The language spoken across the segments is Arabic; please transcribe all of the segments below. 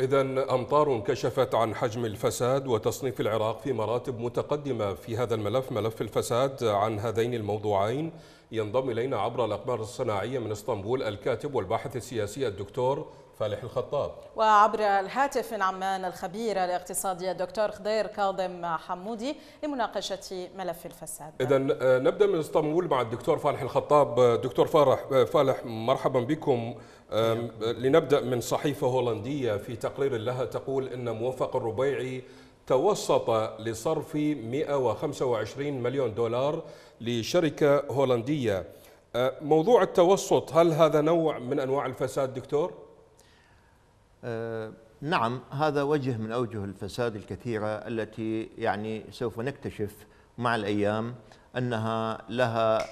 إذا أمطار كشفت عن حجم الفساد وتصنيف العراق في مراتب متقدمة في هذا الملف ملف الفساد عن هذين الموضوعين ينضم إلينا عبر الأقمار الصناعية من اسطنبول الكاتب والباحث السياسي الدكتور فالح الخطاب وعبر الهاتف من عمان الخبير الاقتصادي الدكتور خضير كاظم حمودي لمناقشة ملف الفساد إذا آه، نبدأ من اسطنبول مع الدكتور فالح الخطاب آه، دكتور فالح, آه، فالح مرحبا بكم لنبدأ من صحيفة هولندية في تقرير لها تقول أن موفق الربيعي توسط لصرف 125 مليون دولار لشركة هولندية موضوع التوسط هل هذا نوع من أنواع الفساد دكتور؟ آه، نعم هذا وجه من أوجه الفساد الكثيرة التي يعني سوف نكتشف مع الأيام أنها لها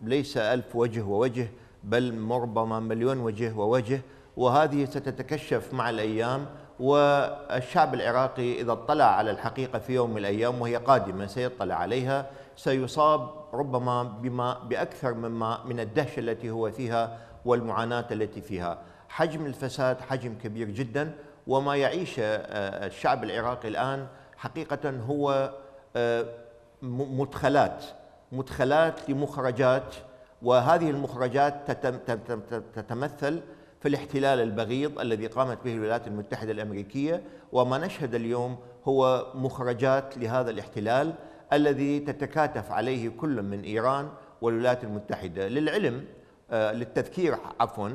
ليس ألف وجه ووجه بل ربما مليون وجه ووجه وهذه ستتكشف مع الأيام والشعب العراقي إذا اطلع على الحقيقة في يوم من الأيام وهي قادمة سيطلع عليها سيصاب ربما بما بأكثر مما من الدهشة التي هو فيها والمعاناة التي فيها حجم الفساد حجم كبير جدا وما يعيشه آه، الشعب العراقي الان حقيقه هو آه، مدخلات مدخلات لمخرجات وهذه المخرجات تتمثل في الاحتلال البغيض الذي قامت به الولايات المتحده الامريكيه وما نشهد اليوم هو مخرجات لهذا الاحتلال الذي تتكاتف عليه كل من ايران والولايات المتحده للعلم آه، للتذكير عفوا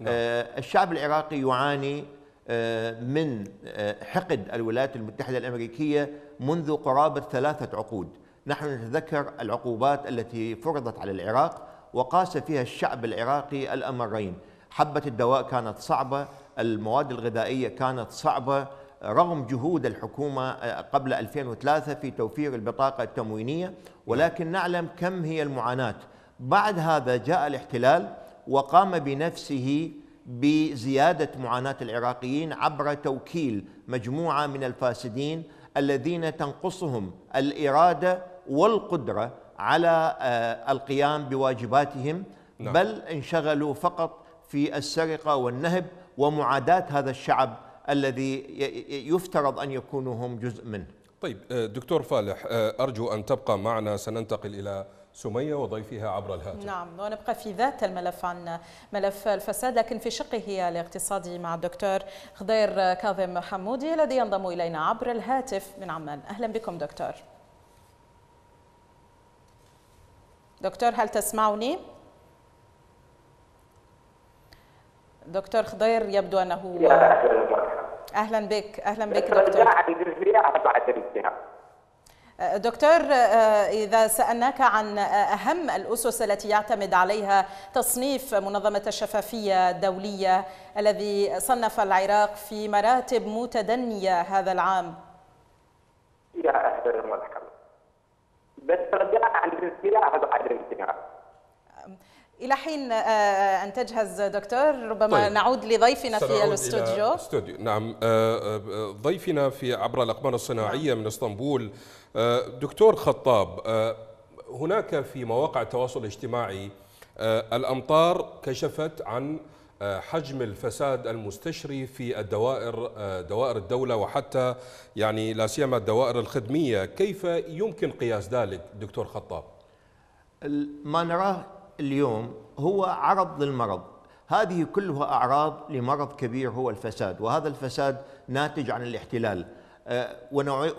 نعم. آه، الشعب العراقي يعاني آه، من آه، حقد الولايات المتحدة الأمريكية منذ قرابة ثلاثة عقود نحن نتذكر العقوبات التي فرضت على العراق وقاس فيها الشعب العراقي الأمرين حبة الدواء كانت صعبة المواد الغذائية كانت صعبة رغم جهود الحكومة قبل 2003 في توفير البطاقة التموينية نعم. ولكن نعلم كم هي المعاناة بعد هذا جاء الاحتلال وقام بنفسه بزيادة معاناة العراقيين عبر توكيل مجموعة من الفاسدين الذين تنقصهم الإرادة والقدرة على آه، القيام بواجباتهم نعم. بل انشغلوا فقط في السرقة والنهب ومعاداة هذا الشعب الذي يفترض أن يكونوا هم جزء منه طيب آه، دكتور فالح آه، أرجو أن تبقى معنا سننتقل إلى سمية وضيفها عبر الهاتف نعم ونبقى في ذات الملف عن ملف الفساد لكن في شقه الاقتصادي مع الدكتور خضير كاظم حمودي الذي ينضم إلينا عبر الهاتف من عمان أهلا بكم دكتور دكتور هل تسمعني؟ دكتور خضير يبدو أنه أهلا بك أهلا بك دكتور دكتور آه، إذا سألناك عن أهم الأسس التي يعتمد عليها تصنيف منظمة الشفافية الدولية الذي صنف العراق في مراتب متدنية هذا العام يا أهلا ومرحبا بس رجعنا عن هذا عدم الانسلاخ الى حين آه، آه، ان تجهز دكتور ربما طيب. نعود لضيفنا في الاستوديو استوديو نعم آه، ضيفنا في عبر الاقمار الصناعيه نعم. من اسطنبول دكتور خطاب هناك في مواقع التواصل الاجتماعي الامطار كشفت عن حجم الفساد المستشري في الدوائر دوائر الدوله وحتى يعني لا سيما الدوائر الخدميه كيف يمكن قياس ذلك دكتور خطاب ما نراه اليوم هو عرض للمرض هذه كلها أعراض لمرض كبير هو الفساد وهذا الفساد ناتج عن الاحتلال آه،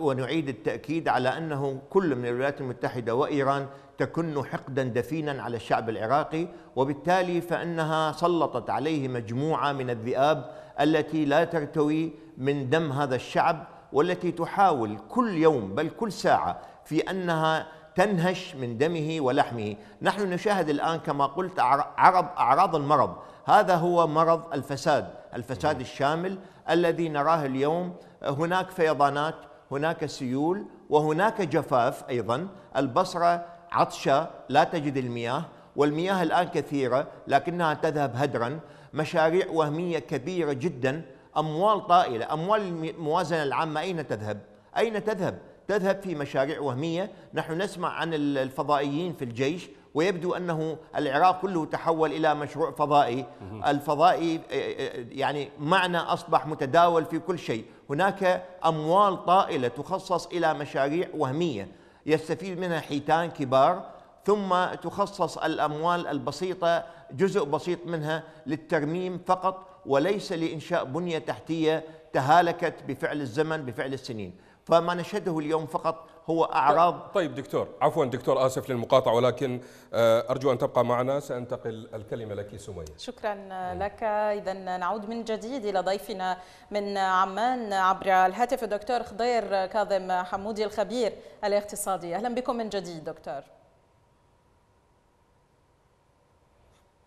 ونعيد التأكيد على أنه كل من الولايات المتحدة وإيران تكن حقدا دفينا على الشعب العراقي وبالتالي فإنها سلطت عليه مجموعة من الذئاب التي لا ترتوي من دم هذا الشعب والتي تحاول كل يوم بل كل ساعة في أنها تنهش من دمه ولحمه نحن نشاهد الآن كما قلت عرض أعراض المرض هذا هو مرض الفساد الفساد الشامل الذي نراه اليوم هناك فيضانات هناك سيول وهناك جفاف أيضا البصرة عطشة لا تجد المياه والمياه الآن كثيرة لكنها تذهب هدرا مشاريع وهمية كبيرة جدا أموال طائلة أموال الموازنة العامة أين تذهب؟ أين تذهب؟ تذهب في مشاريع وهمية نحن نسمع عن الفضائيين في الجيش ويبدو أنه العراق كله تحول إلى مشروع فضائي الفضائي آه، آه، آه، يعني معنى أصبح متداول في كل شيء هناك أموال طائلة تخصص إلى مشاريع وهمية يستفيد منها حيتان كبار ثم تخصص الأموال البسيطة جزء بسيط منها للترميم فقط وليس لإنشاء بنية تحتية تهالكت بفعل الزمن بفعل السنين فما نشهده اليوم فقط هو طيب، أعراض طيب دكتور عفوا دكتور آسف للمقاطعة ولكن آه، أرجو أن تبقى معنا سأنتقل الكلمة لك سمية شكرا آه، لك إذا نعود من جديد إلى ضيفنا من عمان عبر الهاتف الدكتور خضير كاظم حمودي الخبير الاقتصادي أهلا بكم من جديد دكتور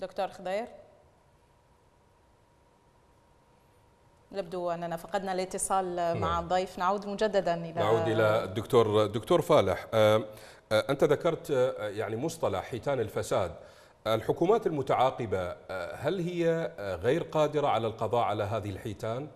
دكتور خضير يبدو أننا فقدنا الاتصال نعم. مع الضيف نعود مجددا إلى نعود إلى الدكتور دكتور فالح آه، آه، أنت ذكرت آه، يعني مصطلح حيتان الفساد الحكومات المتعاقبة هل هي غير قادرة على القضاء على هذه الحيتان؟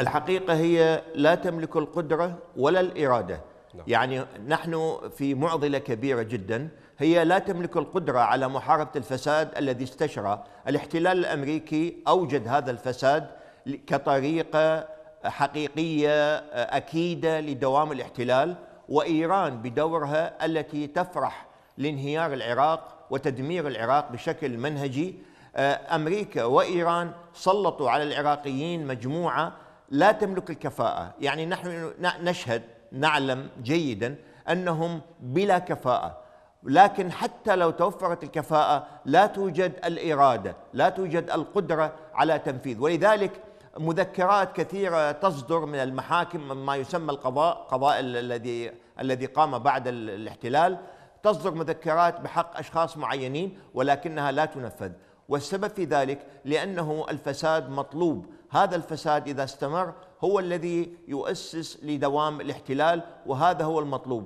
الحقيقة هي لا تملك القدرة ولا الإرادة نعم. يعني نحن في معضلة كبيرة جدا هي لا تملك القدرة على محاربة الفساد الذي استشرى الاحتلال الأمريكي أوجد هذا الفساد كطريقه حقيقيه آه، اكيده لدوام الاحتلال وايران بدورها التي تفرح لانهيار العراق وتدمير العراق بشكل منهجي آه، امريكا وايران سلطوا على العراقيين مجموعه لا تملك الكفاءه، يعني نحن نشهد نعلم جيدا انهم بلا كفاءه، لكن حتى لو توفرت الكفاءه لا توجد الاراده، لا توجد القدره على تنفيذ، ولذلك مذكرات كثيرة تصدر من المحاكم ما يسمى القضاء قضاء الذي الذي قام بعد الاحتلال تصدر مذكرات بحق أشخاص معينين ولكنها لا تنفذ والسبب في ذلك لأنه الفساد مطلوب هذا الفساد إذا استمر هو الذي يؤسس لدوام الاحتلال وهذا هو المطلوب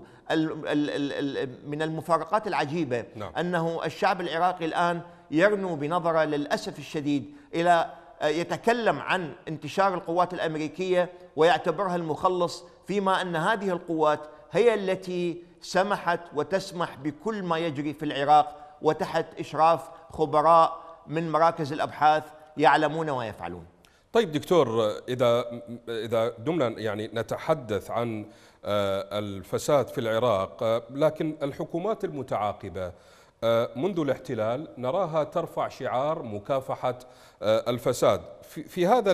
من المفارقات العجيبة نعم. أنه الشعب العراقي الآن يرنو بنظرة للأسف الشديد إلى يتكلم عن انتشار القوات الامريكيه ويعتبرها المخلص فيما ان هذه القوات هي التي سمحت وتسمح بكل ما يجري في العراق وتحت اشراف خبراء من مراكز الابحاث يعلمون ويفعلون. طيب دكتور اذا اذا دمنا يعني نتحدث عن آه، الفساد في العراق آه، لكن الحكومات المتعاقبه آه، منذ الاحتلال نراها ترفع شعار مكافحة آه، الفساد في هذا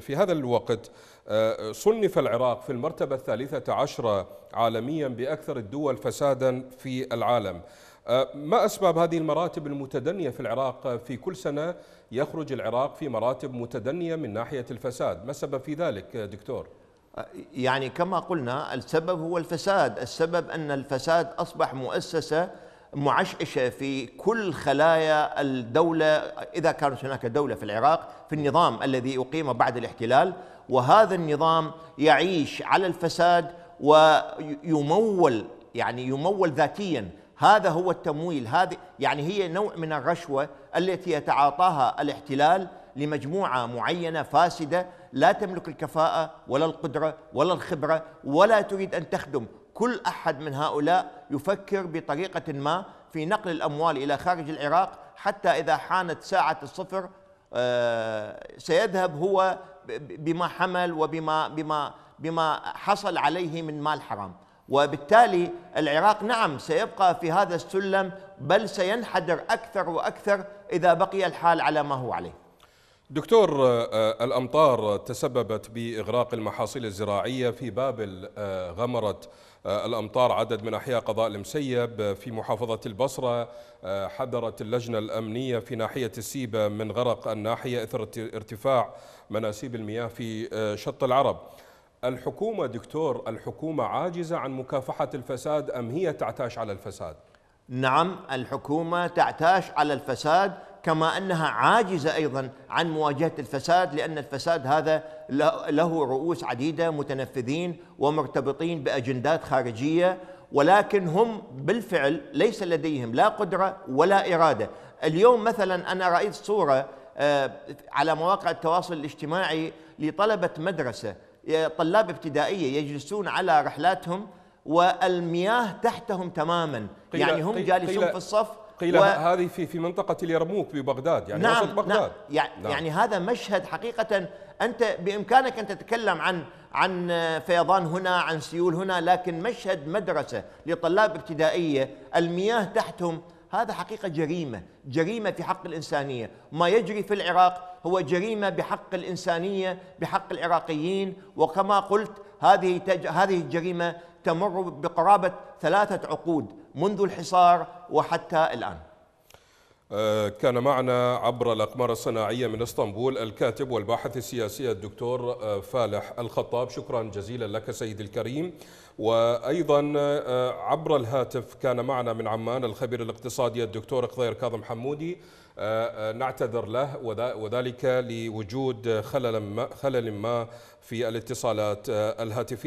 في هذا الوقت آه، صنف العراق في المرتبة الثالثة عشرة عالميا بأكثر الدول فسادا في العالم ما أسباب هذه المراتب المتدنية في العراق في كل سنة يخرج العراق في مراتب متدنية من ناحية الفساد ما السبب في ذلك دكتور؟ يعني كما قلنا السبب هو الفساد السبب أن الفساد أصبح مؤسسة معشعشة في كل خلايا الدولة إذا كانت هناك دولة في العراق في النظام الذي أقيم بعد الاحتلال وهذا النظام يعيش على الفساد ويمول يعني يمول ذاتيا هذا هو التمويل هذه يعني هي نوع من الرشوة التي يتعاطاها الاحتلال لمجموعة معينة فاسدة لا تملك الكفاءة ولا القدرة ولا الخبرة ولا تريد أن تخدم كل أحد من هؤلاء يفكر بطريقة ما في نقل الأموال إلى خارج العراق حتى إذا حانت ساعة الصفر آه، سيذهب هو بما حمل وبما بما بما حصل عليه من مال حرام وبالتالي العراق نعم سيبقى في هذا السلم بل سينحدر أكثر وأكثر إذا بقي الحال على ما هو عليه دكتور آه، آه، الأمطار تسببت بإغراق المحاصيل الزراعية في بابل غمرت آه، الأمطار عدد من أحياء قضاء المسيب آه، في محافظة البصرة آه، حذرت اللجنة الأمنية في ناحية السيبة من غرق الناحية إثر ارتفاع مناسيب المياه في شط العرب الحكومة دكتور الحكومة عاجزة عن مكافحة الفساد أم هي تعتاش على الفساد؟ نعم الحكومة تعتاش على الفساد كما انها عاجزه ايضا عن مواجهه الفساد لان الفساد هذا له رؤوس عديده متنفذين ومرتبطين باجندات خارجيه ولكن هم بالفعل ليس لديهم لا قدره ولا اراده. اليوم مثلا انا رايت صوره آه، على مواقع التواصل الاجتماعي لطلبه مدرسه طلاب ابتدائيه يجلسون على رحلاتهم والمياه تحتهم تماما، يعني هم جالسون في الصف قيل و... هذه في في منطقة اليرموك ببغداد يعني نعم وسط بغداد نعم, نعم يعني هذا مشهد حقيقة أنت بإمكانك أن تتكلم عن عن فيضان هنا عن سيول هنا لكن مشهد مدرسة لطلاب ابتدائية المياه تحتهم هذا حقيقة جريمة جريمة في حق الإنسانية ما يجري في العراق هو جريمة بحق الإنسانية بحق العراقيين وكما قلت هذه تج... هذه الجريمة تمر بقرابة ثلاثة عقود منذ الحصار وحتى الآن آه، كان معنا عبر الأقمار الصناعية من اسطنبول الكاتب والباحث السياسي الدكتور آه، فالح الخطاب شكرا جزيلا لك سيد الكريم وأيضا آه، عبر الهاتف كان معنا من عمان الخبير الاقتصادي الدكتور خضير كاظم حمودي نعتذر له وذلك لوجود خلل ما, خلل ما في الاتصالات الهاتفية